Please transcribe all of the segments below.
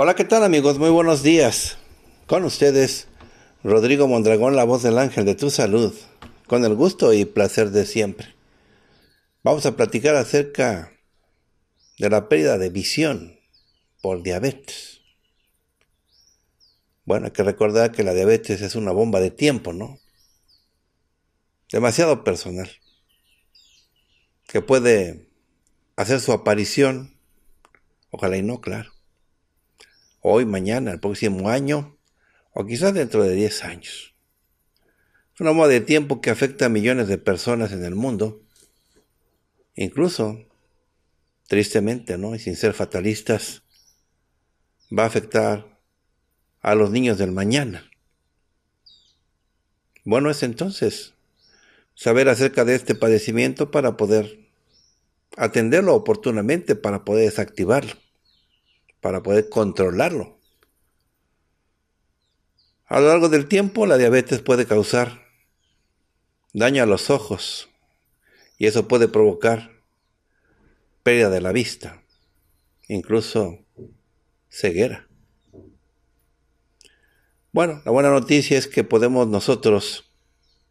Hola, ¿qué tal amigos? Muy buenos días. Con ustedes, Rodrigo Mondragón, la voz del ángel de tu salud, con el gusto y placer de siempre. Vamos a platicar acerca de la pérdida de visión por diabetes. Bueno, hay que recordar que la diabetes es una bomba de tiempo, ¿no? Demasiado personal, que puede hacer su aparición, ojalá y no, claro hoy, mañana, el próximo año o quizás dentro de 10 años. Es una moda de tiempo que afecta a millones de personas en el mundo. Incluso, tristemente, ¿no? Y sin ser fatalistas, va a afectar a los niños del mañana. Bueno es entonces saber acerca de este padecimiento para poder atenderlo oportunamente, para poder desactivarlo para poder controlarlo. A lo largo del tiempo, la diabetes puede causar daño a los ojos y eso puede provocar pérdida de la vista, incluso ceguera. Bueno, la buena noticia es que podemos nosotros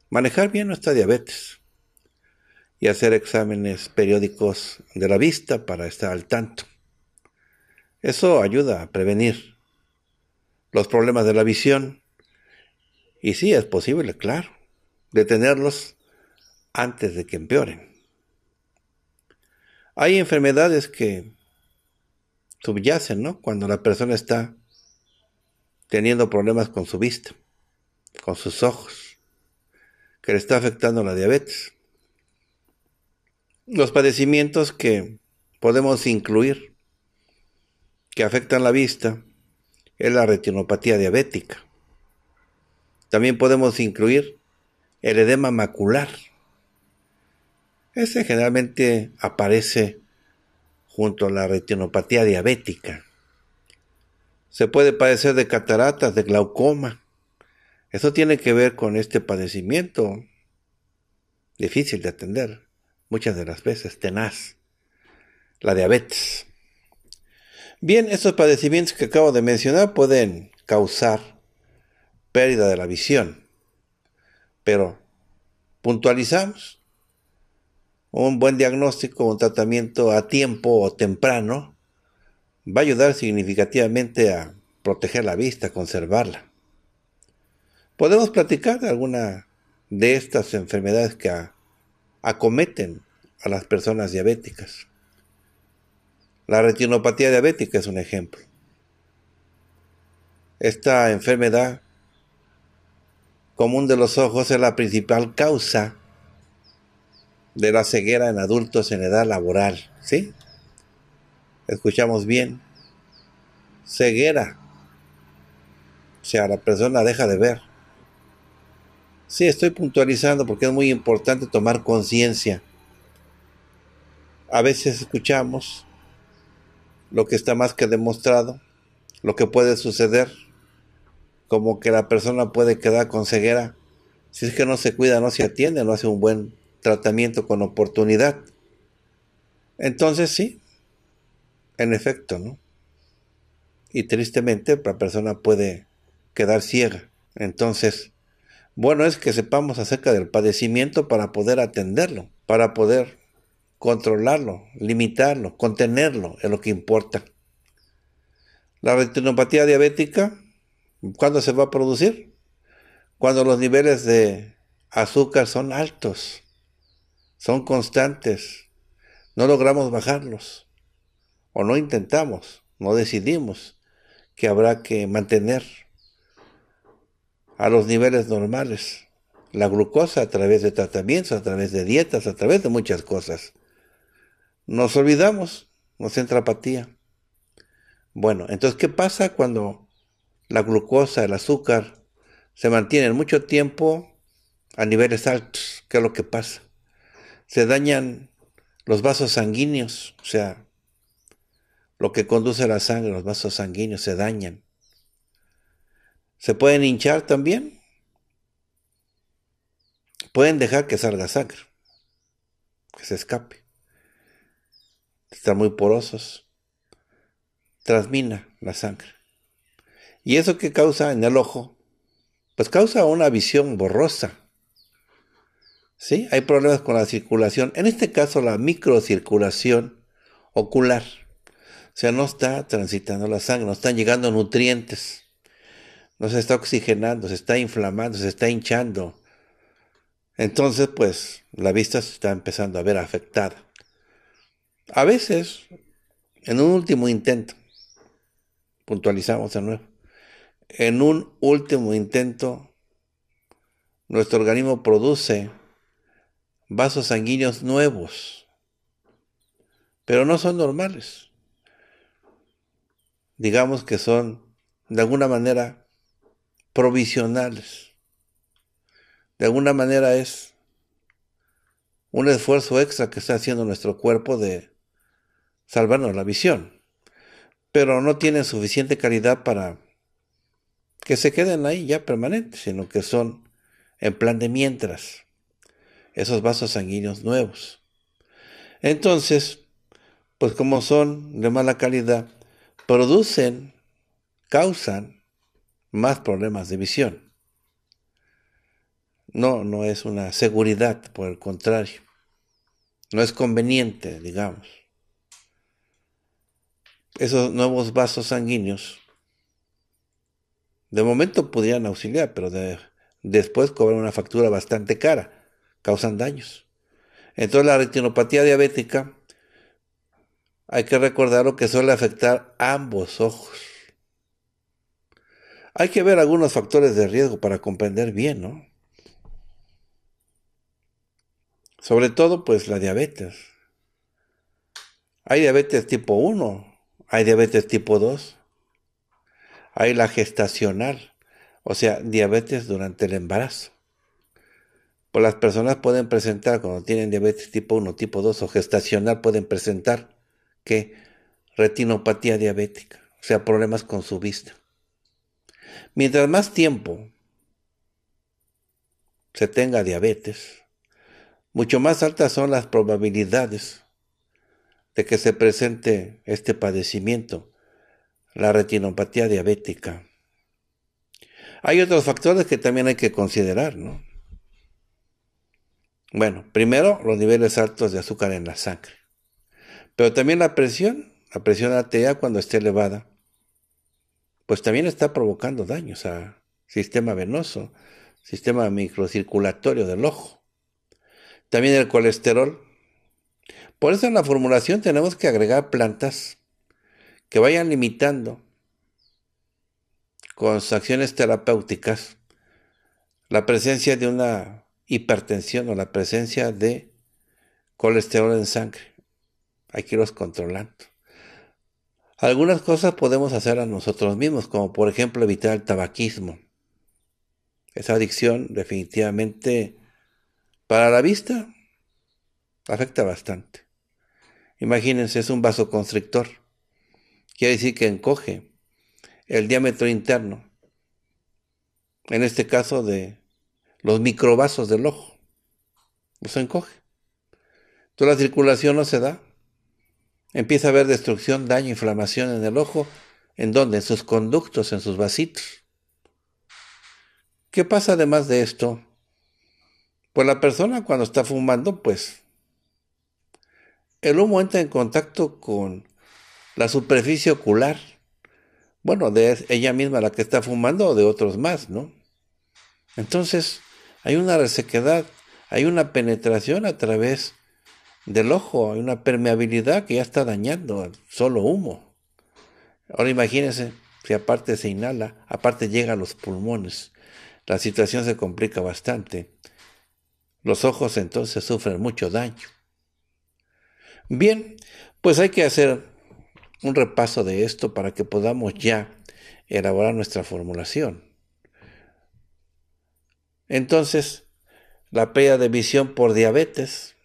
manejar bien nuestra diabetes y hacer exámenes periódicos de la vista para estar al tanto. Eso ayuda a prevenir los problemas de la visión. Y sí, es posible, claro, detenerlos antes de que empeoren. Hay enfermedades que subyacen, ¿no? Cuando la persona está teniendo problemas con su vista, con sus ojos, que le está afectando la diabetes. Los padecimientos que podemos incluir que afectan la vista es la retinopatía diabética. También podemos incluir el edema macular. Ese generalmente aparece junto a la retinopatía diabética. Se puede padecer de cataratas, de glaucoma. Eso tiene que ver con este padecimiento difícil de atender, muchas de las veces tenaz, la diabetes. Bien, estos padecimientos que acabo de mencionar pueden causar pérdida de la visión, pero puntualizamos un buen diagnóstico, un tratamiento a tiempo o temprano, va a ayudar significativamente a proteger la vista, conservarla. Podemos platicar de alguna de estas enfermedades que acometen a las personas diabéticas. La retinopatía diabética es un ejemplo. Esta enfermedad común de los ojos es la principal causa de la ceguera en adultos en edad laboral. ¿Sí? Escuchamos bien. Ceguera. O sea, la persona deja de ver. Sí, estoy puntualizando porque es muy importante tomar conciencia. A veces escuchamos lo que está más que demostrado, lo que puede suceder, como que la persona puede quedar con ceguera si es que no se cuida, no se atiende, no hace un buen tratamiento con oportunidad. Entonces sí, en efecto, ¿no? Y tristemente la persona puede quedar ciega. Entonces, bueno es que sepamos acerca del padecimiento para poder atenderlo, para poder controlarlo, limitarlo, contenerlo es lo que importa. La retinopatía diabética, ¿cuándo se va a producir? Cuando los niveles de azúcar son altos, son constantes, no logramos bajarlos o no intentamos, no decidimos que habrá que mantener a los niveles normales la glucosa a través de tratamientos, a través de dietas, a través de muchas cosas nos olvidamos, nos entra apatía. Bueno, entonces, ¿qué pasa cuando la glucosa, el azúcar, se mantienen mucho tiempo a niveles altos? ¿Qué es lo que pasa? Se dañan los vasos sanguíneos, o sea, lo que conduce la sangre, los vasos sanguíneos se dañan. Se pueden hinchar también. Pueden dejar que salga sangre, que se escape están muy porosos, transmina la sangre. ¿Y eso qué causa en el ojo? Pues causa una visión borrosa. ¿Sí? Hay problemas con la circulación, en este caso la microcirculación ocular. O sea, no está transitando la sangre, no están llegando nutrientes, no se está oxigenando, se está inflamando, se está hinchando. Entonces, pues, la vista se está empezando a ver afectada. A veces, en un último intento, puntualizamos de nuevo, en un último intento, nuestro organismo produce vasos sanguíneos nuevos, pero no son normales. Digamos que son, de alguna manera, provisionales. De alguna manera es un esfuerzo extra que está haciendo nuestro cuerpo de salvarnos la visión, pero no tienen suficiente calidad para que se queden ahí ya permanentes, sino que son en plan de mientras esos vasos sanguíneos nuevos. Entonces, pues como son de mala calidad, producen, causan más problemas de visión. No, no es una seguridad, por el contrario. No es conveniente, digamos esos nuevos vasos sanguíneos, de momento pudieran auxiliar, pero después cobran una factura bastante cara, causan daños. Entonces la retinopatía diabética, hay que recordarlo que suele afectar ambos ojos. Hay que ver algunos factores de riesgo para comprender bien, ¿no? Sobre todo, pues la diabetes. Hay diabetes tipo 1, hay diabetes tipo 2, hay la gestacional, o sea, diabetes durante el embarazo. Pues las personas pueden presentar, cuando tienen diabetes tipo 1, tipo 2 o gestacional, pueden presentar que retinopatía diabética, o sea, problemas con su vista. Mientras más tiempo se tenga diabetes, mucho más altas son las probabilidades de que se presente este padecimiento, la retinopatía diabética. Hay otros factores que también hay que considerar, ¿no? Bueno, primero los niveles altos de azúcar en la sangre, pero también la presión, la presión arterial cuando esté elevada, pues también está provocando daños al sistema venoso, sistema microcirculatorio del ojo. También el colesterol, por eso en la formulación tenemos que agregar plantas que vayan limitando con sus acciones terapéuticas la presencia de una hipertensión o la presencia de colesterol en sangre. Hay que irlos controlando. Algunas cosas podemos hacer a nosotros mismos, como por ejemplo evitar el tabaquismo. Esa adicción definitivamente para la vista afecta bastante. Imagínense, es un vasoconstrictor. Quiere decir que encoge el diámetro interno, en este caso de los microvasos del ojo. Los encoge. Toda la circulación no se da. Empieza a haber destrucción, daño, inflamación en el ojo. ¿En dónde? En sus conductos, en sus vasitos. ¿Qué pasa además de esto? Pues la persona cuando está fumando, pues el humo entra en contacto con la superficie ocular, bueno, de ella misma la que está fumando o de otros más, ¿no? Entonces, hay una resequedad, hay una penetración a través del ojo, hay una permeabilidad que ya está dañando al solo humo. Ahora imagínense si aparte se inhala, aparte llega a los pulmones. La situación se complica bastante. Los ojos entonces sufren mucho daño. Bien, pues hay que hacer un repaso de esto para que podamos ya elaborar nuestra formulación. Entonces, la pérdida de visión por diabetes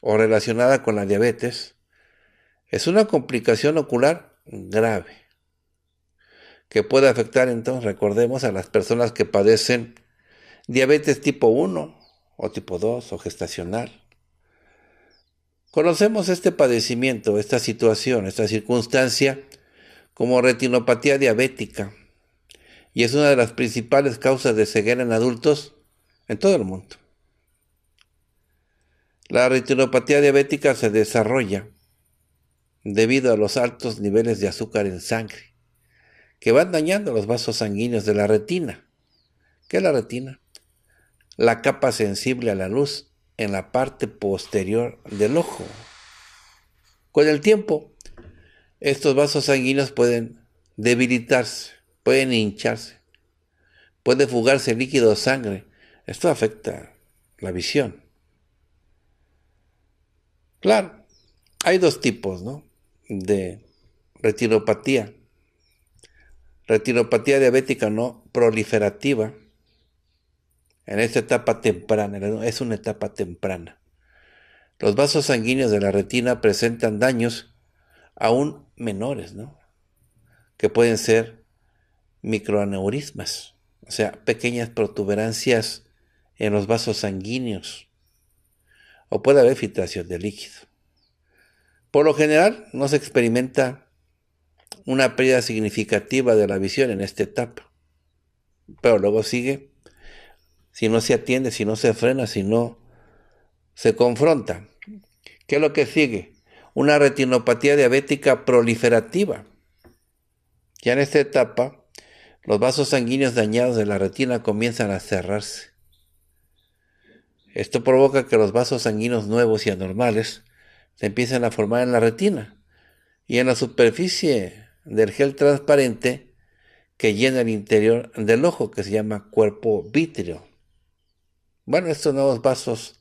o relacionada con la diabetes es una complicación ocular grave que puede afectar entonces, recordemos, a las personas que padecen diabetes tipo 1 o tipo 2 o gestacional Conocemos este padecimiento, esta situación, esta circunstancia como retinopatía diabética y es una de las principales causas de ceguera en adultos en todo el mundo. La retinopatía diabética se desarrolla debido a los altos niveles de azúcar en sangre que van dañando los vasos sanguíneos de la retina. ¿Qué es la retina? La capa sensible a la luz en la parte posterior del ojo. Con el tiempo, estos vasos sanguíneos pueden debilitarse, pueden hincharse, puede fugarse líquido o sangre. Esto afecta la visión. Claro, hay dos tipos de retinopatía. Retinopatía diabética no proliferativa en esta etapa temprana, es una etapa temprana. Los vasos sanguíneos de la retina presentan daños aún menores, ¿no? Que pueden ser microaneurismas, o sea, pequeñas protuberancias en los vasos sanguíneos, o puede haber filtración de líquido. Por lo general, no se experimenta una pérdida significativa de la visión en esta etapa, pero luego sigue si no se atiende, si no se frena, si no se confronta. ¿Qué es lo que sigue? Una retinopatía diabética proliferativa. Ya en esta etapa, los vasos sanguíneos dañados de la retina comienzan a cerrarse. Esto provoca que los vasos sanguíneos nuevos y anormales se empiecen a formar en la retina y en la superficie del gel transparente que llena el interior del ojo, que se llama cuerpo vítreo. Bueno, estos nuevos vasos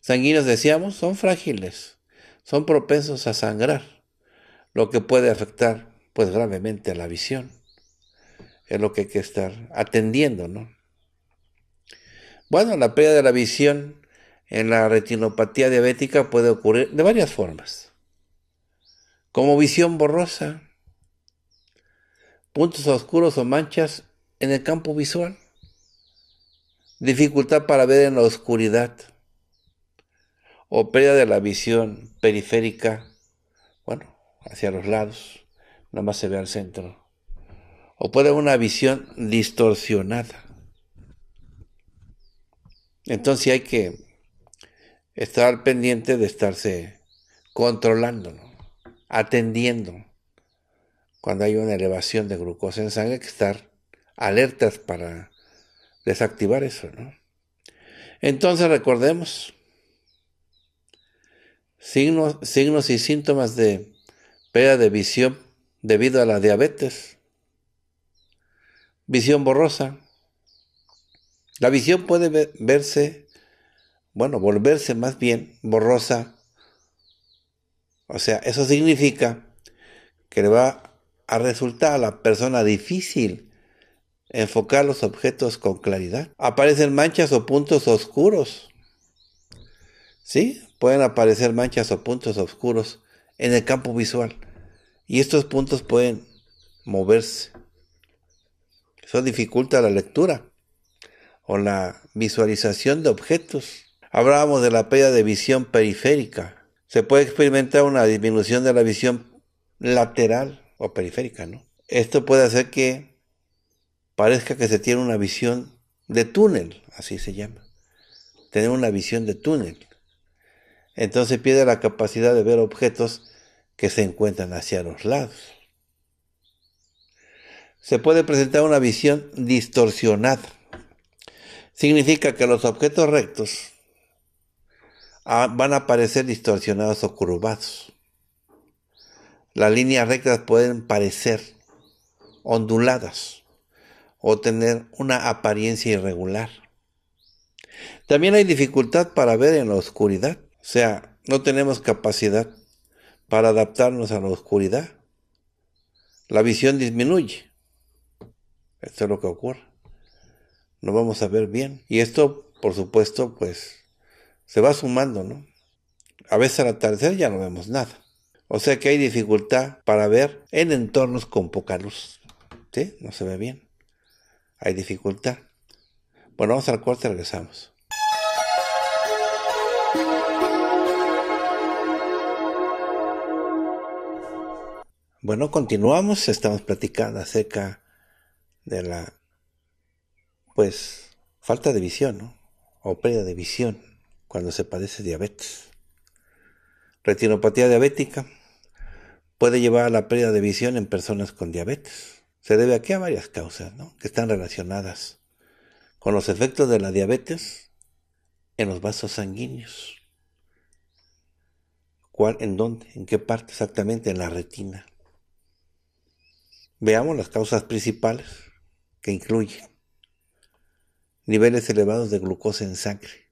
sanguíneos, decíamos, son frágiles, son propensos a sangrar, lo que puede afectar pues gravemente a la visión. Es lo que hay que estar atendiendo, ¿no? Bueno, la pérdida de la visión en la retinopatía diabética puede ocurrir de varias formas. Como visión borrosa, puntos oscuros o manchas en el campo visual, dificultad para ver en la oscuridad o pérdida de la visión periférica, bueno, hacia los lados, nada más se ve al centro, o puede haber una visión distorsionada. Entonces hay que estar pendiente de estarse controlando, atendiendo. Cuando hay una elevación de glucosa en sangre, hay que estar alertas para desactivar eso, ¿no? Entonces recordemos signos, signos y síntomas de pérdida de visión debido a la diabetes, visión borrosa. La visión puede verse, bueno, volverse más bien borrosa. O sea, eso significa que le va a resultar a la persona difícil enfocar los objetos con claridad. Aparecen manchas o puntos oscuros. ¿Sí? Pueden aparecer manchas o puntos oscuros en el campo visual. Y estos puntos pueden moverse. Eso dificulta la lectura o la visualización de objetos. Hablábamos de la pérdida de visión periférica. Se puede experimentar una disminución de la visión lateral o periférica, ¿no? Esto puede hacer que parezca que se tiene una visión de túnel, así se llama. Tener una visión de túnel. Entonces pierde la capacidad de ver objetos que se encuentran hacia los lados. Se puede presentar una visión distorsionada. Significa que los objetos rectos ah, van a parecer distorsionados o curvados. Las líneas rectas pueden parecer onduladas o tener una apariencia irregular. También hay dificultad para ver en la oscuridad, o sea, no tenemos capacidad para adaptarnos a la oscuridad. La visión disminuye. Esto es lo que ocurre. No vamos a ver bien. Y esto, por supuesto, pues se va sumando, ¿no? A veces al atardecer ya no vemos nada. O sea que hay dificultad para ver en entornos con poca luz. ¿Sí? No se ve bien hay dificultad. Bueno, vamos al corte, regresamos. Bueno, continuamos, estamos platicando acerca de la, pues, falta de visión, O pérdida de visión cuando se padece diabetes. Retinopatía diabética puede llevar a la pérdida de visión en personas con diabetes. Se debe aquí a varias causas que están relacionadas con los efectos de la diabetes en los vasos sanguíneos. ¿Cuál, en dónde, en qué parte exactamente? En la retina. Veamos las causas principales que incluyen niveles elevados de glucosa en sangre.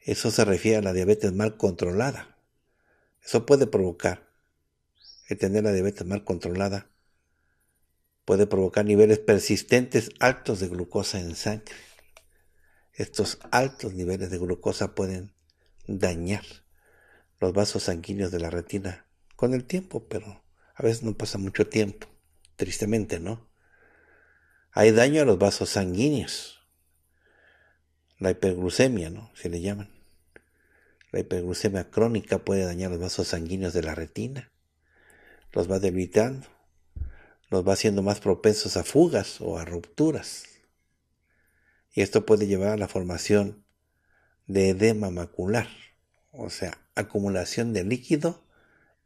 Eso se refiere a la diabetes mal controlada. Eso puede provocar el tener la diabetes mal controlada puede provocar niveles persistentes altos de glucosa en sangre. Estos altos niveles de glucosa pueden dañar los vasos sanguíneos de la retina con el tiempo, pero a veces no pasa mucho tiempo, tristemente, ¿no? Hay daño a los vasos sanguíneos, la hiperglucemia, ¿no? Se le llaman. La hiperglucemia crónica puede dañar los vasos sanguíneos de la retina, los va debilitando nos va haciendo más propensos a fugas o a rupturas. Y esto puede llevar a la formación de edema macular, o sea, acumulación de líquido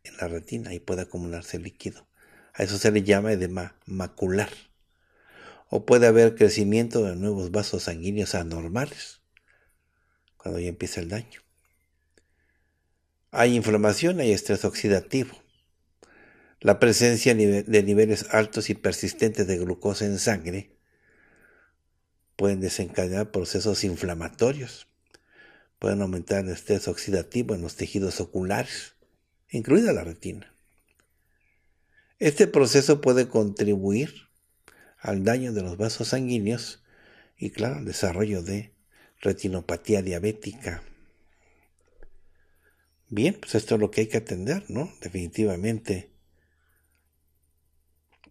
en la retina y puede acumularse líquido. A eso se le llama edema macular. O puede haber crecimiento de nuevos vasos sanguíneos anormales cuando ya empieza el daño. Hay inflamación, hay estrés oxidativo la presencia de niveles altos y persistentes de glucosa en sangre pueden desencadenar procesos inflamatorios, pueden aumentar el estrés oxidativo en los tejidos oculares, incluida la retina. Este proceso puede contribuir al daño de los vasos sanguíneos y, claro, al desarrollo de retinopatía diabética. Bien, pues esto es lo que hay que atender, ¿no? Definitivamente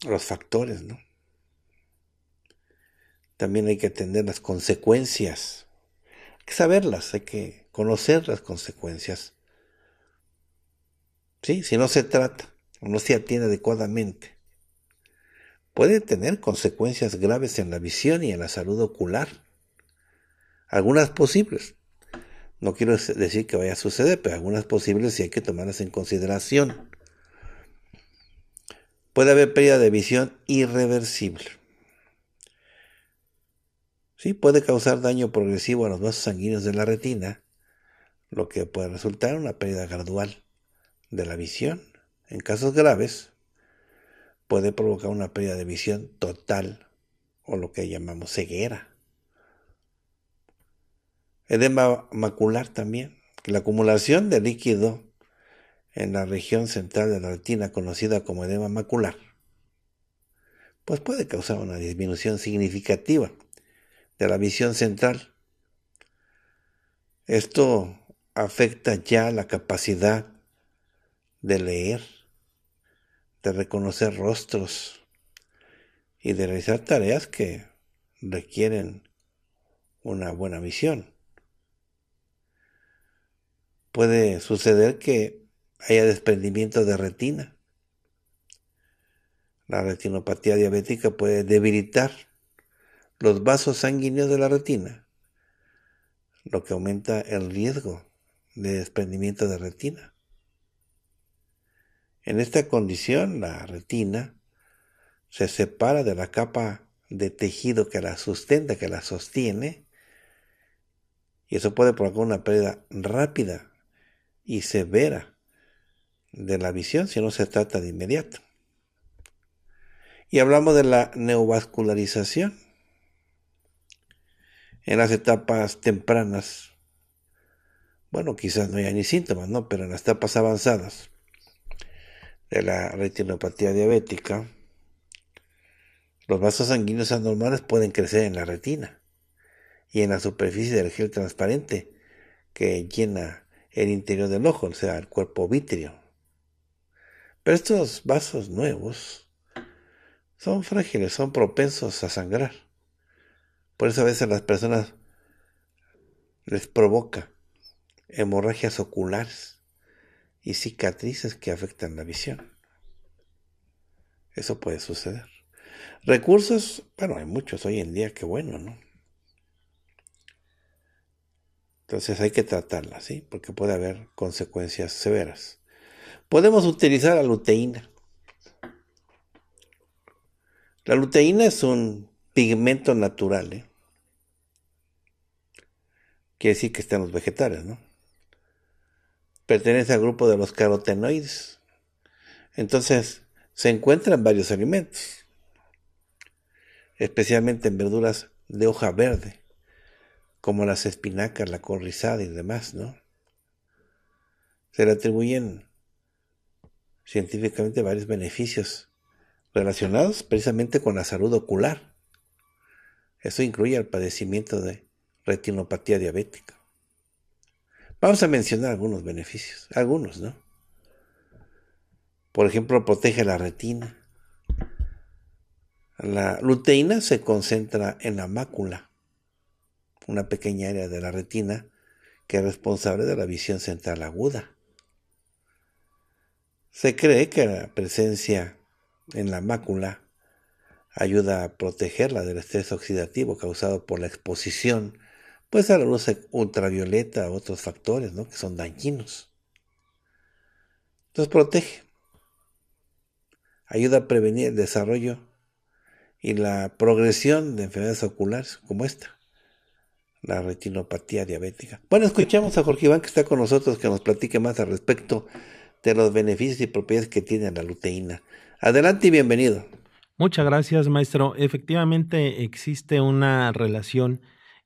los factores, ¿no? También hay que atender las consecuencias. Hay que saberlas, hay que conocer las consecuencias. ¿Sí? Si no se trata o no se atiende adecuadamente, puede tener consecuencias graves en la visión y en la salud ocular. Algunas posibles. No quiero decir que vaya a suceder, pero algunas posibles sí hay que tomarlas en consideración puede haber pérdida de visión irreversible. Sí, puede causar daño progresivo a los vasos sanguíneos de la retina, lo que puede resultar en una pérdida gradual de la visión. En casos graves, puede provocar una pérdida de visión total o lo que llamamos ceguera. Edema macular también, que la acumulación de líquido en la región central de la retina conocida como edema macular, pues puede causar una disminución significativa de la visión central. Esto afecta ya la capacidad de leer, de reconocer rostros y de realizar tareas que requieren una buena visión. Puede suceder que haya desprendimiento de retina. La retinopatía diabética puede debilitar los vasos sanguíneos de la retina, lo que aumenta el riesgo de desprendimiento de retina. En esta condición, la retina se separa de la capa de tejido que la sustenta, que la sostiene, y eso puede provocar una pérdida rápida y severa de la visión si no se trata de inmediato. Y hablamos de la neovascularización. En las etapas tempranas, bueno, quizás no haya ni síntomas, ¿no? Pero en las etapas avanzadas de la retinopatía diabética, los vasos sanguíneos anormales pueden crecer en la retina y en la superficie del gel transparente que llena el interior del ojo, o sea, el cuerpo vítreo. Pero estos vasos nuevos son frágiles, son propensos a sangrar. Por eso a veces las personas les provoca hemorragias oculares y cicatrices que afectan la visión. Eso puede suceder. Recursos, bueno, hay muchos hoy en día, qué bueno, ¿no? Entonces hay que tratarlas, ¿sí? Porque puede haber consecuencias severas podemos utilizar la luteína. La luteína es un pigmento natural. ¿eh? Quiere decir que está en los vegetales, ¿no? Pertenece al grupo de los carotenoides. Entonces, se encuentra en varios alimentos, especialmente en verduras de hoja verde, como las espinacas, la corrizada y demás, ¿no? Se le atribuyen científicamente varios beneficios relacionados precisamente con la salud ocular. Eso incluye el padecimiento de retinopatía diabética. Vamos a mencionar algunos beneficios, algunos, ¿no? Por ejemplo, protege la retina. La luteína se concentra en la mácula, una pequeña área de la retina que es responsable de la visión central aguda. Se cree que la presencia en la mácula ayuda a protegerla del estrés oxidativo causado por la exposición pues a la luz ultravioleta, otros factores ¿no? que son dañinos. Entonces protege, ayuda a prevenir el desarrollo y la progresión de enfermedades oculares como esta, la retinopatía diabética. Bueno, escuchamos a Jorge Iván que está con nosotros, que nos platique más al respecto de los beneficios y propiedades que tiene la luteína. Adelante y bienvenido. Muchas gracias, maestro. Efectivamente, existe una relación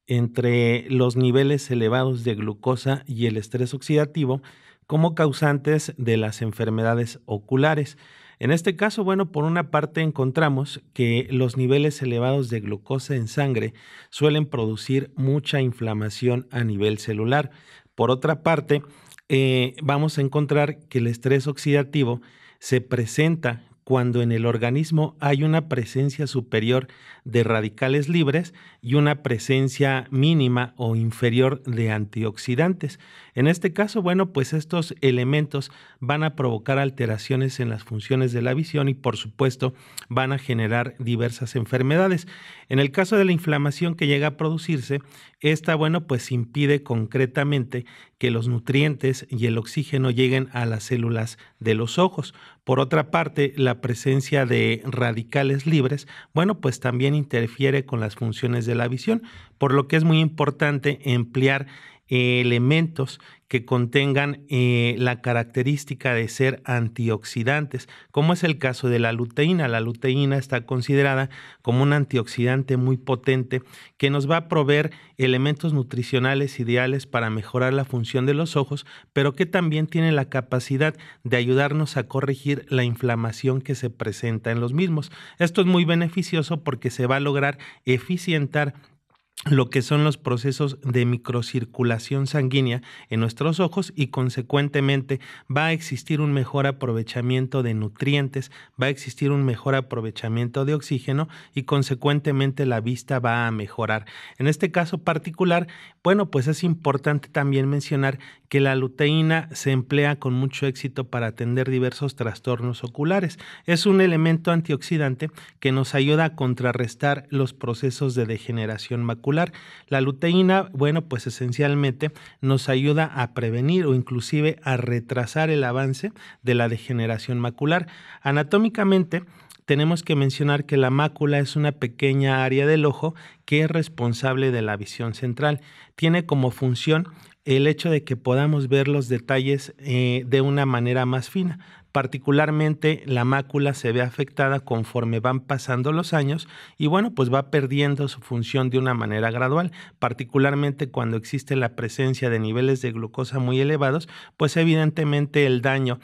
entre los niveles elevados de glucosa y el estrés oxidativo como causantes de las enfermedades oculares. En este caso, bueno, por una parte encontramos que los niveles elevados de glucosa en sangre suelen producir mucha inflamación a nivel celular. Por otra parte, eh, vamos a encontrar que el estrés oxidativo se presenta cuando en el organismo hay una presencia superior de radicales libres y una presencia mínima o inferior de antioxidantes. En este caso, bueno, pues estos elementos van a provocar alteraciones en las funciones de la visión y por supuesto van a generar diversas enfermedades. En el caso de la inflamación que llega a producirse, esta, bueno, pues impide concretamente que los nutrientes y el oxígeno lleguen a las células de los ojos, por otra parte, la presencia de radicales libres, bueno, pues también interfiere con las funciones de la visión, por lo que es muy importante emplear elementos que contengan eh, la característica de ser antioxidantes, como es el caso de la luteína. La luteína está considerada como un antioxidante muy potente que nos va a proveer elementos nutricionales ideales para mejorar la función de los ojos, pero que también tiene la capacidad de ayudarnos a corregir la inflamación que se presenta en los mismos. Esto es muy beneficioso porque se va a lograr eficientar lo que son los procesos de microcirculación sanguínea en nuestros ojos y consecuentemente va a existir un mejor aprovechamiento de nutrientes, va a existir un mejor aprovechamiento de oxígeno y consecuentemente la vista va a mejorar. En este caso particular, bueno, pues es importante también mencionar que la luteína se emplea con mucho éxito para atender diversos trastornos oculares. Es un elemento antioxidante que nos ayuda a contrarrestar los procesos de degeneración macular la luteína, bueno, pues esencialmente nos ayuda a prevenir o inclusive a retrasar el avance de la degeneración macular. Anatómicamente, tenemos que mencionar que la mácula es una pequeña área del ojo que es responsable de la visión central. Tiene como función el hecho de que podamos ver los detalles eh, de una manera más fina particularmente la mácula se ve afectada conforme van pasando los años y bueno, pues va perdiendo su función de una manera gradual, particularmente cuando existe la presencia de niveles de glucosa muy elevados, pues evidentemente el daño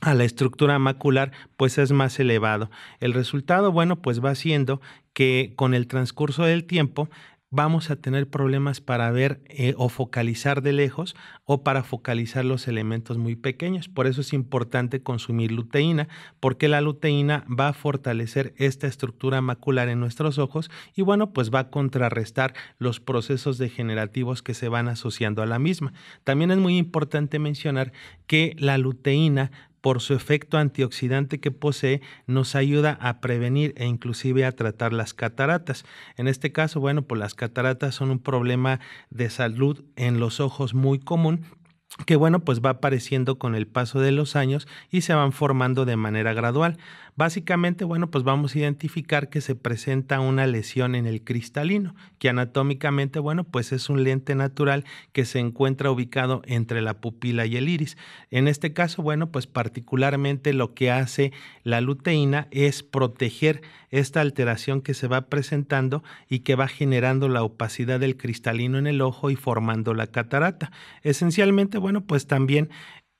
a la estructura macular pues es más elevado. El resultado, bueno, pues va siendo que con el transcurso del tiempo vamos a tener problemas para ver eh, o focalizar de lejos o para focalizar los elementos muy pequeños. Por eso es importante consumir luteína, porque la luteína va a fortalecer esta estructura macular en nuestros ojos y bueno, pues va a contrarrestar los procesos degenerativos que se van asociando a la misma. También es muy importante mencionar que la luteína por su efecto antioxidante que posee, nos ayuda a prevenir e inclusive a tratar las cataratas. En este caso, bueno, pues las cataratas son un problema de salud en los ojos muy común que bueno, pues va apareciendo con el paso de los años y se van formando de manera gradual. Básicamente, bueno, pues vamos a identificar que se presenta una lesión en el cristalino, que anatómicamente, bueno, pues es un lente natural que se encuentra ubicado entre la pupila y el iris. En este caso, bueno, pues particularmente lo que hace la luteína es proteger esta alteración que se va presentando y que va generando la opacidad del cristalino en el ojo y formando la catarata. Esencialmente, bueno, pues también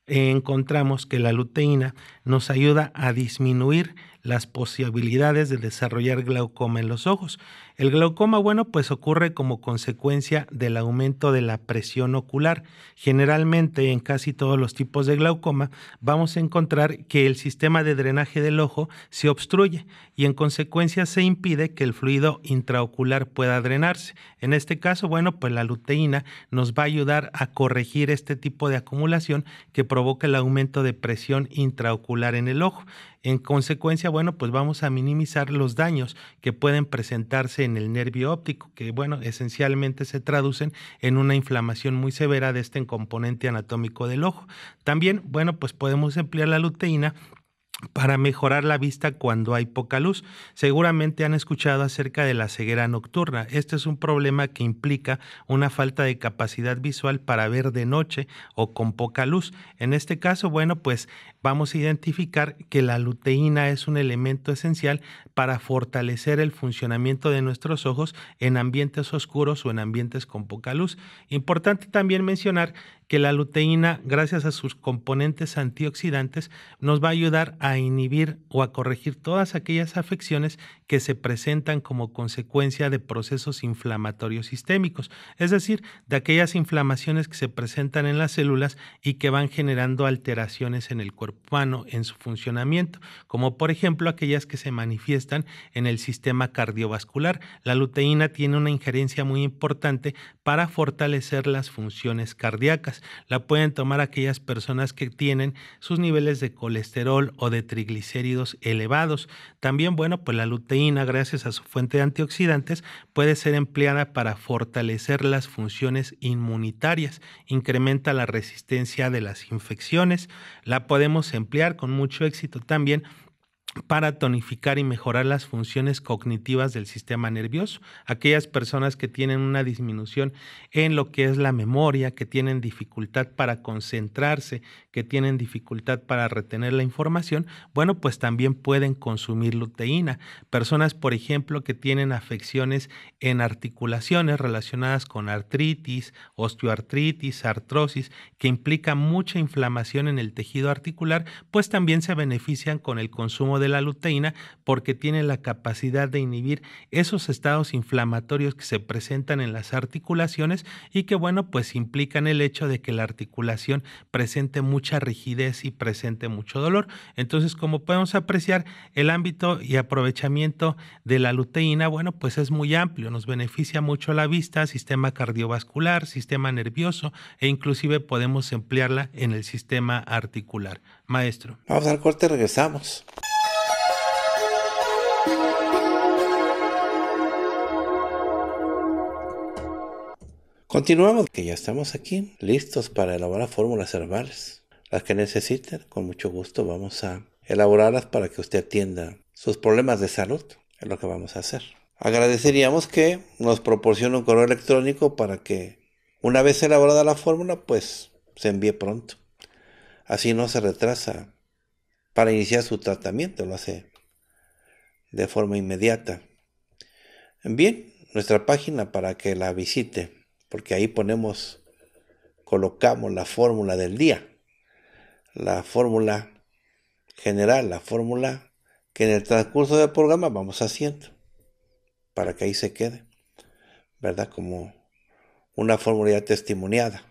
encontramos que la luteína nos ayuda a disminuir las posibilidades de desarrollar glaucoma en los ojos. El glaucoma, bueno, pues ocurre como consecuencia del aumento de la presión ocular. Generalmente en casi todos los tipos de glaucoma vamos a encontrar que el sistema de drenaje del ojo se obstruye y en consecuencia se impide que el fluido intraocular pueda drenarse. En este caso, bueno, pues la luteína nos va a ayudar a corregir este tipo de acumulación que provoca el aumento de presión intraocular en el ojo. En consecuencia, bueno, pues vamos a minimizar los daños que pueden presentarse en el nervio óptico, que bueno, esencialmente se traducen en una inflamación muy severa de este componente anatómico del ojo. También, bueno, pues podemos emplear la luteína para mejorar la vista cuando hay poca luz. Seguramente han escuchado acerca de la ceguera nocturna. Este es un problema que implica una falta de capacidad visual para ver de noche o con poca luz. En este caso, bueno, pues vamos a identificar que la luteína es un elemento esencial para fortalecer el funcionamiento de nuestros ojos en ambientes oscuros o en ambientes con poca luz. Importante también mencionar que la luteína, gracias a sus componentes antioxidantes, nos va a ayudar a inhibir o a corregir todas aquellas afecciones que se presentan como consecuencia de procesos inflamatorios sistémicos, es decir, de aquellas inflamaciones que se presentan en las células y que van generando alteraciones en el cuerpo humano, en su funcionamiento, como por ejemplo aquellas que se manifiestan en el sistema cardiovascular. La luteína tiene una injerencia muy importante para fortalecer las funciones cardíacas. La pueden tomar aquellas personas que tienen sus niveles de colesterol o de triglicéridos elevados. También, bueno, pues la luteína, gracias a su fuente de antioxidantes, puede ser empleada para fortalecer las funciones inmunitarias, incrementa la resistencia de las infecciones. La podemos emplear con mucho éxito también para tonificar y mejorar las funciones cognitivas del sistema nervioso. Aquellas personas que tienen una disminución en lo que es la memoria, que tienen dificultad para concentrarse, que tienen dificultad para retener la información, bueno, pues también pueden consumir luteína. Personas, por ejemplo, que tienen afecciones en articulaciones relacionadas con artritis, osteoartritis, artrosis, que implica mucha inflamación en el tejido articular, pues también se benefician con el consumo de la luteína porque tiene la capacidad de inhibir esos estados inflamatorios que se presentan en las articulaciones y que, bueno, pues implican el hecho de que la articulación presente mucha mucha rigidez y presente mucho dolor. Entonces, como podemos apreciar, el ámbito y aprovechamiento de la luteína, bueno, pues es muy amplio, nos beneficia mucho la vista, sistema cardiovascular, sistema nervioso e inclusive podemos emplearla en el sistema articular. Maestro. Vamos al corte, regresamos. Continuamos, que ya estamos aquí, listos para elaborar fórmulas herbales las que necesiten, con mucho gusto vamos a elaborarlas para que usted atienda sus problemas de salud. Es lo que vamos a hacer. Agradeceríamos que nos proporcione un correo electrónico para que una vez elaborada la fórmula, pues se envíe pronto. Así no se retrasa para iniciar su tratamiento, lo hace de forma inmediata. Bien, nuestra página para que la visite, porque ahí ponemos, colocamos la fórmula del día la fórmula general, la fórmula que en el transcurso del programa vamos haciendo, para que ahí se quede, ¿verdad? Como una fórmula ya testimoniada.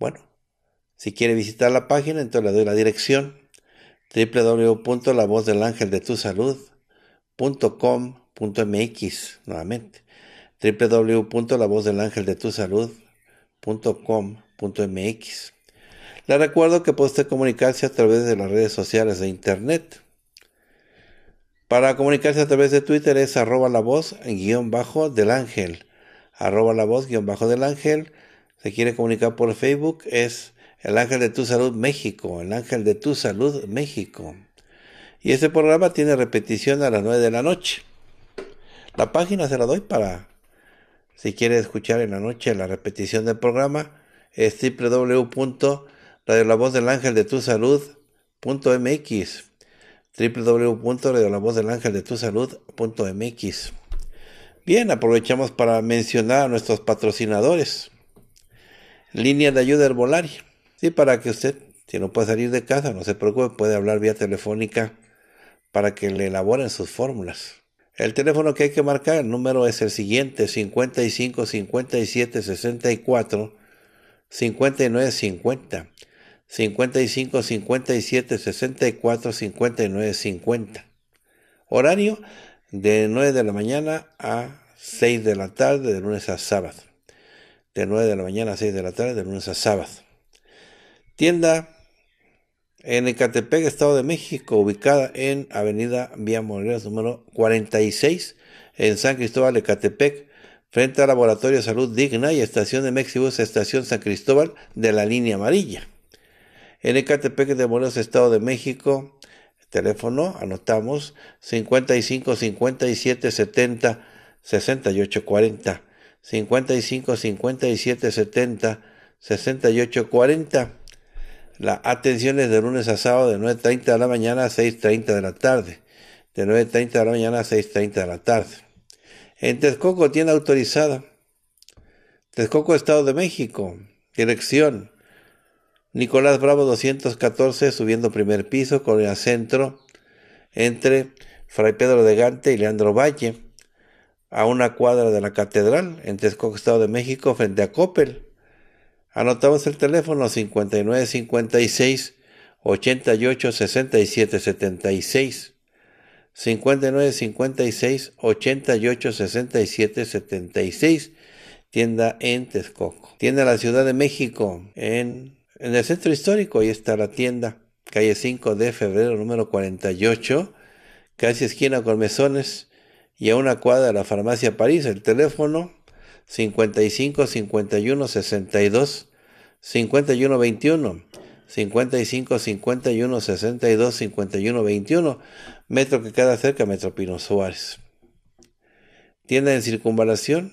Bueno, si quiere visitar la página, entonces le doy la dirección www.lavozdelangeldetusalud.com.mx nuevamente www.lavozdelangeldetusalud.com.mx le recuerdo que puede usted comunicarse a través de las redes sociales de internet. Para comunicarse a través de Twitter es arroba la voz guión bajo del ángel. Arroba la voz guión bajo del ángel. Se quiere comunicar por Facebook es el ángel de tu salud México. El ángel de tu salud México. Y este programa tiene repetición a las 9 de la noche. La página se la doy para si quiere escuchar en la noche la repetición del programa es www de La Voz del Ángel de Tu Salud.mx del ángel de tu saludmx Bien, aprovechamos para mencionar a nuestros patrocinadores. Línea de ayuda herbolaria. ...y para que usted, si no puede salir de casa, no se preocupe, puede hablar vía telefónica para que le elaboren sus fórmulas. El teléfono que hay que marcar, el número es el siguiente, 55 57 64 59 50. 55 57 64 59 50. Horario de 9 de la mañana a 6 de la tarde, de lunes a sábado. De 9 de la mañana a 6 de la tarde, de lunes a sábado. Tienda en Ecatepec, Estado de México, ubicada en Avenida Vía Morelos número 46, en San Cristóbal, Ecatepec, frente al Laboratorio de Salud Digna y Estación de Mexibus, Estación San Cristóbal de la línea amarilla en que de Morelos, Estado de México. Teléfono, anotamos 55 57 70 68 40. 55 57 70 68 40. La atención es de lunes a sábado de 9.30 de la mañana a 6.30 de la tarde. De 9.30 de la mañana a 6.30 de la tarde. En Texcoco, tienda autorizada. Texcoco, Estado de México. Dirección Nicolás Bravo 214, subiendo primer piso, con el Centro, entre Fray Pedro de Gante y Leandro Valle, a una cuadra de la Catedral, en Texcoco, Estado de México, frente a Coppel. Anotamos el teléfono 5956 88 67 76. 59 56 88 67 76. Tienda en Texcoco. Tienda en la Ciudad de México en en el centro histórico, ahí está la tienda, calle 5 de febrero número 48, casi esquina con mesones y a una cuadra de la farmacia París. El teléfono 55 51 62 51 21. 55 51 62 51 21. Metro que queda cerca, Metro Pino Suárez. Tienda en circunvalación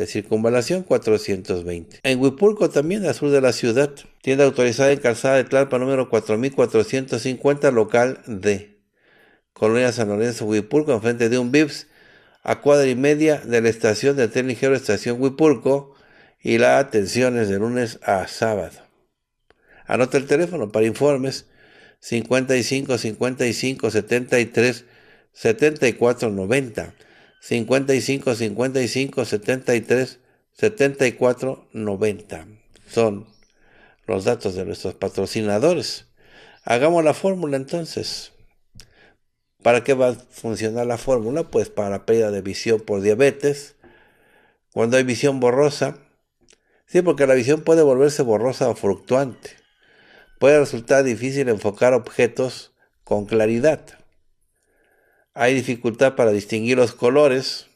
de circunvalación 420. En Huipulco también, al sur de la ciudad, tienda autorizada en Calzada de Tlalpa número 4450, local D. Colonia San Lorenzo, Huipulco, enfrente de un BIPS, a cuadra y media de la estación de tren ligero Estación Huipulco, y la atención es de lunes a sábado. Anota el teléfono para informes 55 55 73 74 90 55, 55, 73, 74, 90. Son los datos de nuestros patrocinadores. Hagamos la fórmula entonces. ¿Para qué va a funcionar la fórmula? Pues para pérdida de visión por diabetes, cuando hay visión borrosa. Sí, porque la visión puede volverse borrosa o fluctuante. Puede resultar difícil enfocar objetos con claridad. Hay dificultad para distinguir los colores.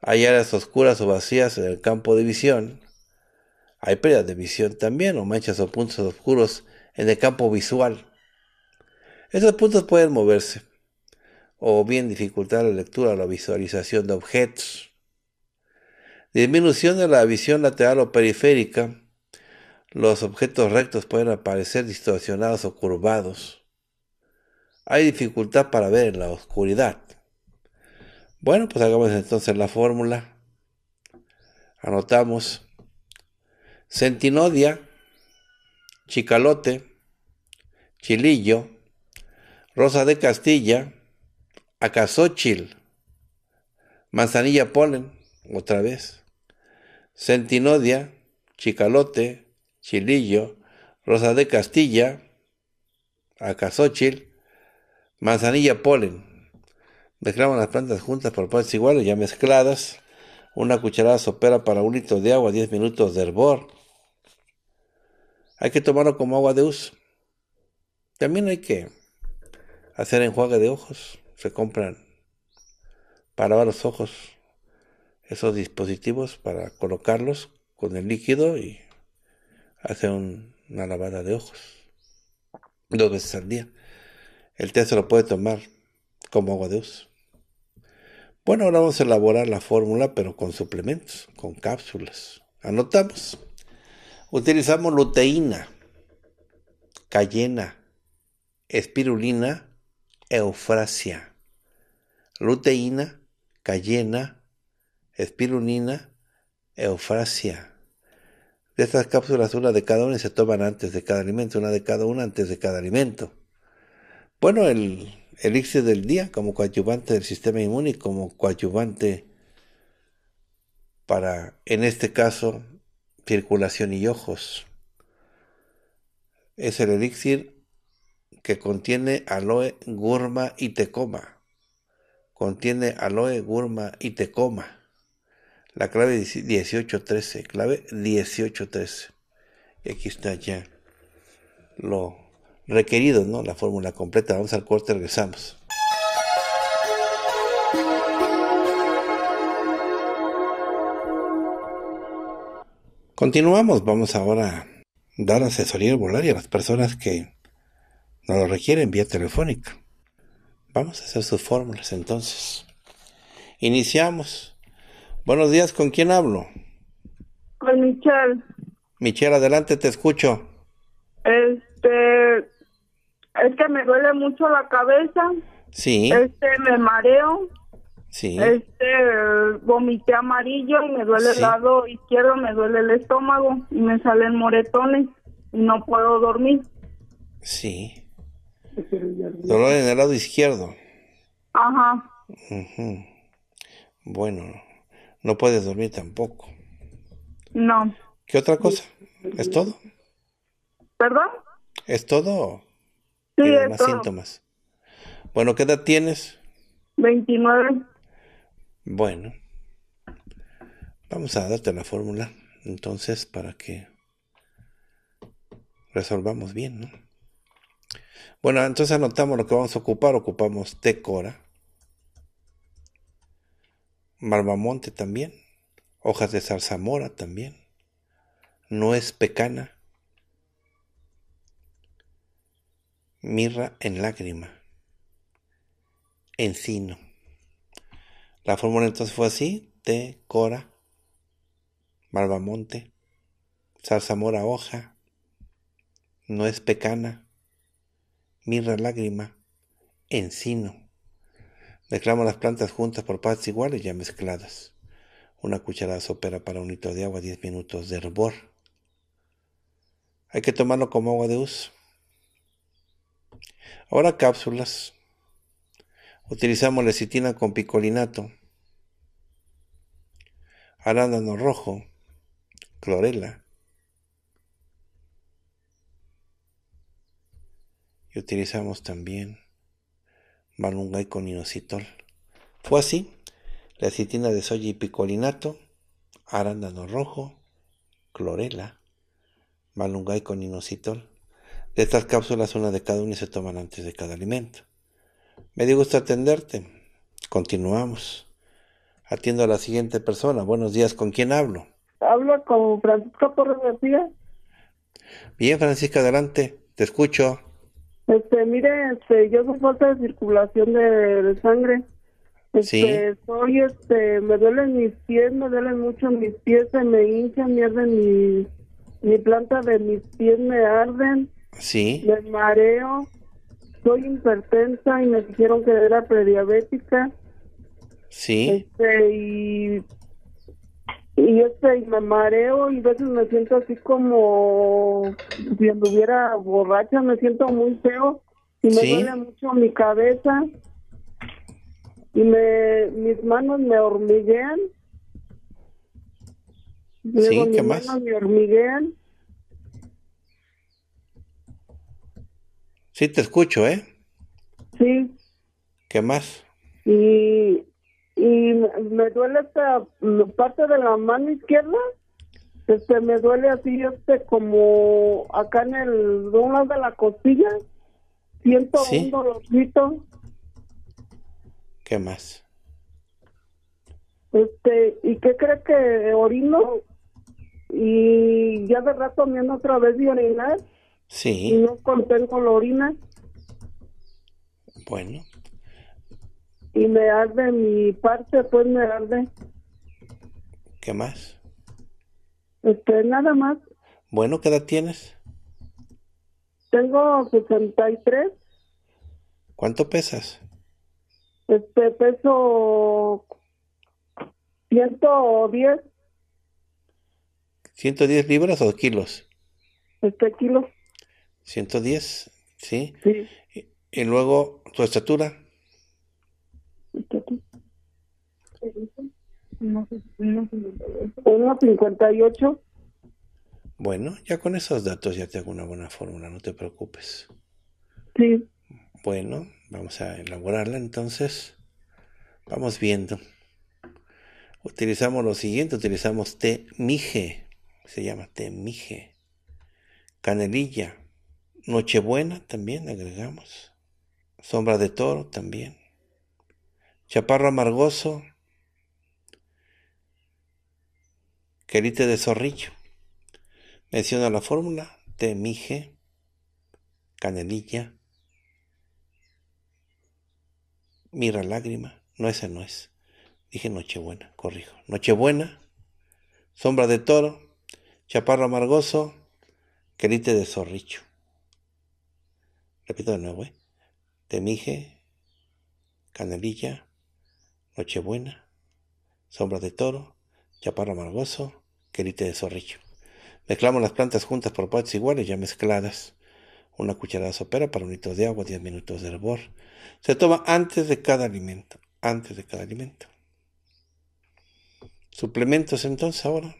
Hay áreas oscuras o vacías en el campo de visión. Hay pérdidas de visión también o manchas o puntos oscuros en el campo visual. Estos puntos pueden moverse o bien dificultar la lectura o la visualización de objetos. Disminución de la visión lateral o periférica. Los objetos rectos pueden aparecer distorsionados o curvados hay dificultad para ver en la oscuridad. Bueno, pues hagamos entonces la fórmula. Anotamos. Centinodia, Chicalote, Chilillo, Rosa de Castilla, Acazóchil, Manzanilla Polen, otra vez. Centinodia, Chicalote, Chilillo, Rosa de Castilla, chil. Manzanilla polen. Mezclamos las plantas juntas por partes iguales, ya mezcladas. Una cucharada sopera para un litro de agua, 10 minutos de hervor. Hay que tomarlo como agua de uso. También hay que hacer enjuague de ojos. Se compran para lavar los ojos esos dispositivos para colocarlos con el líquido y hacer una lavada de ojos dos veces al día. El té se lo puede tomar como agua de uso. Bueno, ahora vamos a elaborar la fórmula, pero con suplementos, con cápsulas. Anotamos. Utilizamos luteína, cayena, espirulina, eufrasia. Luteína, cayena, espirulina, eufrasia. De estas cápsulas, una de cada una se toman antes de cada alimento, una de cada una antes de cada alimento. Bueno, el elixir del día como coadyuvante del sistema inmune y como coadyuvante para, en este caso, circulación y ojos. Es el elixir que contiene aloe, gurma y tecoma. Contiene aloe, gurma y tecoma. La clave 1813, clave 1813. Y aquí está ya lo requeridos, ¿no? La fórmula completa. Vamos al corte, y regresamos. Continuamos, vamos ahora a dar asesoría volar y a las personas que nos lo requieren vía telefónica. Vamos a hacer sus fórmulas entonces. Iniciamos. Buenos días, ¿con quién hablo? Con Michelle. Michelle, adelante, te escucho. Este, es que me duele mucho la cabeza. Sí. Este, me mareo. Sí. Este, vomité amarillo y me duele el lado izquierdo, me duele el estómago y me salen moretones y no puedo dormir. Sí. Dolor en el lado izquierdo. Ajá. Bueno, no puedes dormir tampoco. No. ¿Qué otra cosa? ¿Es todo? ¿Perdón? ¿Es todo? Tiene más síntomas. Bueno, ¿qué edad tienes? 29. Bueno, vamos a darte la fórmula entonces para que resolvamos bien, ¿no? Bueno, entonces anotamos lo que vamos a ocupar. Ocupamos tecora, Marmamonte también, hojas de zarzamora también, nuez pecana, mirra en lágrima, encino. La fórmula entonces fue así, té, cora, malvamonte, salsamora hoja, es pecana, mirra lágrima, encino. Mezclamos las plantas juntas por partes iguales ya mezcladas. Una cucharada sopera para un litro de agua, 10 minutos de hervor. Hay que tomarlo como agua de uso. Ahora cápsulas. Utilizamos lecitina con picolinato, arándano rojo, clorela. Y utilizamos también malungay con inositol. Fue así, lecitina de soya y picolinato, arándano rojo, clorela, malungay con inositol estas cápsulas, una de cada una y se toman antes de cada alimento. Me dio gusto atenderte. Continuamos. Atiendo a la siguiente persona. Buenos días, ¿con quién hablo? Hablo con Francisca Torres García. Bien, Francisca, adelante, te escucho. Este, mire, este, yo soy falta de circulación de, sangre. Este, soy, este, me duelen mis pies, me duelen mucho mis pies, se me hinchan, me mi planta de mis pies, me arden. Sí. me mareo, soy hipertensa y me dijeron que era prediabética. Sí. Este, y, este, y me mareo y a veces me siento así como si anduviera borracha, me siento muy feo y me duele mucho mi cabeza y me, mis manos me hormiguean. ¿qué mis más? manos me hormiguean Sí, te escucho, ¿eh? Sí. ¿Qué más? Y, y me duele esta parte de la mano izquierda. Este, me duele así, este, como acá en el de lado de la costilla. Siento un dolorcito. ¿Qué más? Este, ¿y qué crees que orino? Y ya de rato viendo otra vez de orinar. Sí. Y no contengo la orina. Bueno. Y me arde mi parte, pues me arde. ¿Qué más? Este, nada más. Bueno, ¿qué edad tienes? Tengo 63. ¿Cuánto pesas? Este, peso 110. ¿110 libras o kilos? Este, kilos. 110, ¿sí? Sí. Y, luego, ¿tu estatura? Uno ocho. Bueno, ya con esos datos ya te hago una buena fórmula, no te preocupes. Sí. Bueno, vamos a elaborarla entonces. Vamos viendo. Utilizamos lo siguiente, utilizamos té mije, se llama té mije, canelilla, Nochebuena también agregamos. Sombra de toro también. Chaparro amargoso. Querite de zorrillo. Menciona la fórmula. temije, Canelilla. Mira lágrima. No, esa no es. Dije Nochebuena, corrijo. Nochebuena. Sombra de toro. Chaparro amargoso. Querite de zorrillo repito de nuevo, ¿eh? Temije, Canelilla, Nochebuena, Sombra de Toro, Chaparro Amargoso, Querite de Zorrillo. Mezclamos las plantas juntas por partes iguales, ya mezcladas. Una cucharada sopera para un litro de agua, 10 minutos de hervor. Se toma antes de cada alimento, antes de cada alimento. Suplementos entonces ahora.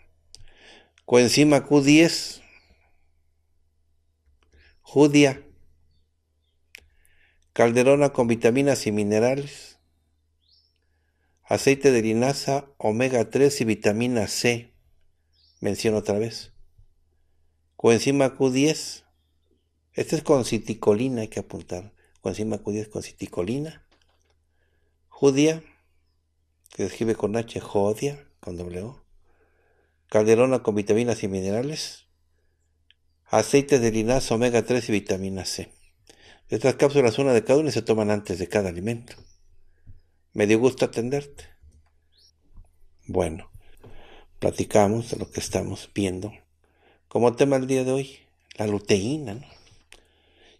Coenzima Q10, Judia, calderona con vitaminas y minerales, aceite de linaza, omega 3 y vitamina C, menciono otra vez, coenzima Q10, este es con citicolina, hay que apuntar, coenzima Q10 con citicolina, judía, que se escribe con H, jodia, con W, calderona con vitaminas y minerales, aceite de linaza, omega 3 y vitamina C. Estas cápsulas, una de cada una, se toman antes de cada alimento. Me dio gusto atenderte. Bueno, platicamos de lo que estamos viendo. Como tema el día de hoy, la luteína.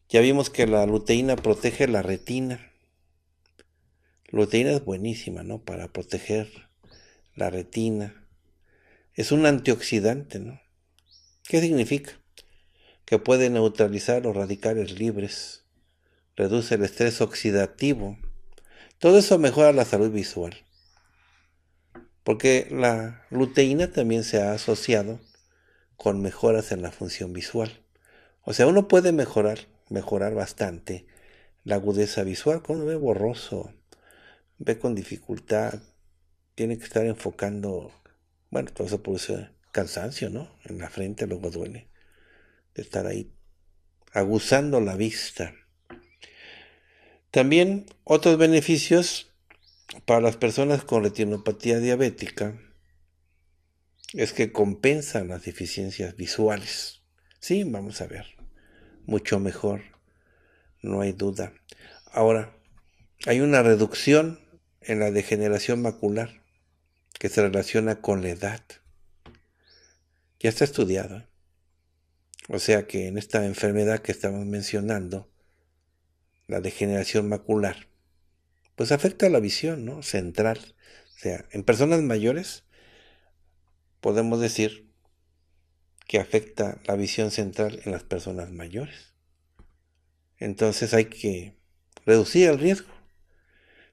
Ya vimos que la luteína protege la retina. Luteína es buenísima, ¿no? Para proteger la retina. Es un antioxidante, ¿no? ¿Qué significa? Que puede neutralizar los radicales libres reduce el estrés oxidativo. Todo eso mejora la salud visual. Porque la luteína también se ha asociado con mejoras en la función visual. O sea, uno puede mejorar, mejorar bastante la agudeza visual. Cuando uno ve borroso, ve con dificultad, tiene que estar enfocando. Bueno, todo eso produce cansancio, ¿no? En la frente luego duele. De estar ahí aguzando la vista. También otros beneficios para las personas con retinopatía diabética es que compensan las deficiencias visuales. Sí, vamos a ver. Mucho mejor, no hay duda. Ahora, hay una reducción en la degeneración macular que se relaciona con la edad. Ya está estudiado. O sea que en esta enfermedad que estamos mencionando, la degeneración macular, pues afecta a la visión ¿no? central. O sea, en personas mayores podemos decir que afecta la visión central en las personas mayores. Entonces hay que reducir el riesgo.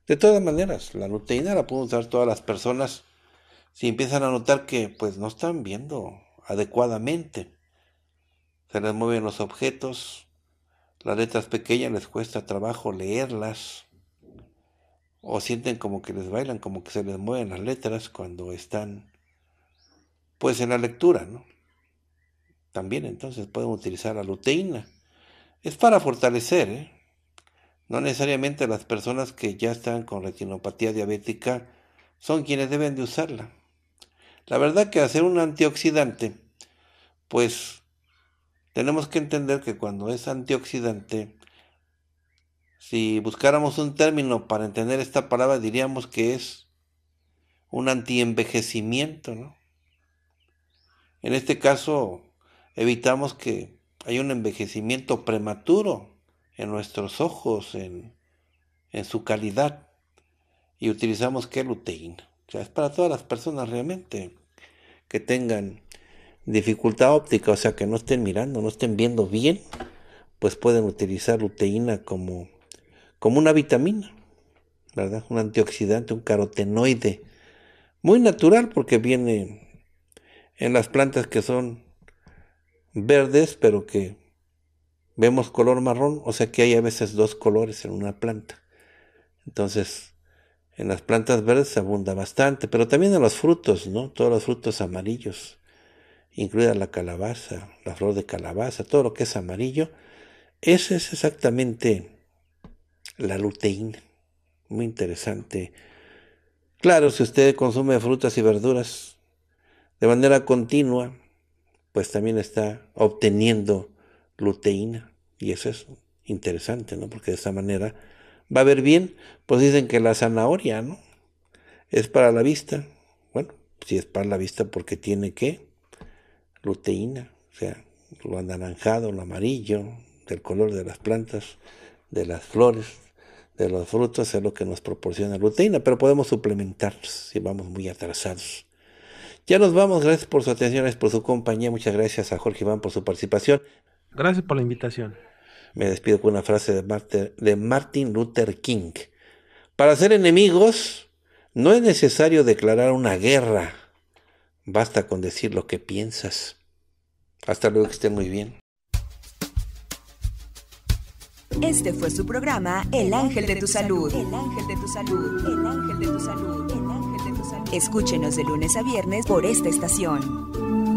De todas maneras, la luteína la pueden usar todas las personas si empiezan a notar que pues no están viendo adecuadamente. Se les mueven los objetos, las letras pequeñas les cuesta trabajo leerlas o sienten como que les bailan, como que se les mueven las letras cuando están pues en la lectura, ¿no? También entonces pueden utilizar la luteína. Es para fortalecer, ¿eh? No necesariamente las personas que ya están con retinopatía diabética son quienes deben de usarla. La verdad que hacer un antioxidante, pues tenemos que entender que cuando es antioxidante, si buscáramos un término para entender esta palabra, diríamos que es un antienvejecimiento, ¿no? En este caso, evitamos que hay un envejecimiento prematuro en nuestros ojos, en, en su calidad. Y utilizamos que luteína. O sea, es para todas las personas realmente que tengan dificultad óptica, o sea que no estén mirando, no estén viendo bien, pues pueden utilizar luteína como, como una vitamina, ¿verdad? Un antioxidante, un carotenoide, muy natural porque viene en las plantas que son verdes, pero que vemos color marrón, o sea que hay a veces dos colores en una planta. Entonces, en las plantas verdes abunda bastante, pero también en los frutos, ¿no? Todos los frutos amarillos incluida la calabaza, la flor de calabaza, todo lo que es amarillo, esa es exactamente la luteína. Muy interesante. Claro, si usted consume frutas y verduras de manera continua, pues también está obteniendo luteína. Y eso es interesante, ¿no? Porque de esa manera va a ver bien. Pues dicen que la zanahoria, ¿no? Es para la vista. Bueno, si es para la vista porque tiene que luteína, o sea, lo anaranjado, lo amarillo, del color de las plantas, de las flores, de los frutos, es lo que nos proporciona luteína, pero podemos suplementar si vamos muy atrasados. Ya nos vamos, gracias por su atención, gracias por su compañía, muchas gracias a Jorge Iván por su participación. Gracias por la invitación. Me despido con una frase de, de Martin Luther King. Para ser enemigos no es necesario declarar una guerra Basta con decir lo que piensas. Hasta luego, que esté muy bien. Este fue su programa El Ángel de tu Salud. El Ángel de tu Salud. El Ángel de Salud. El Ángel de tu Salud. Escúchenos de lunes a viernes por esta estación.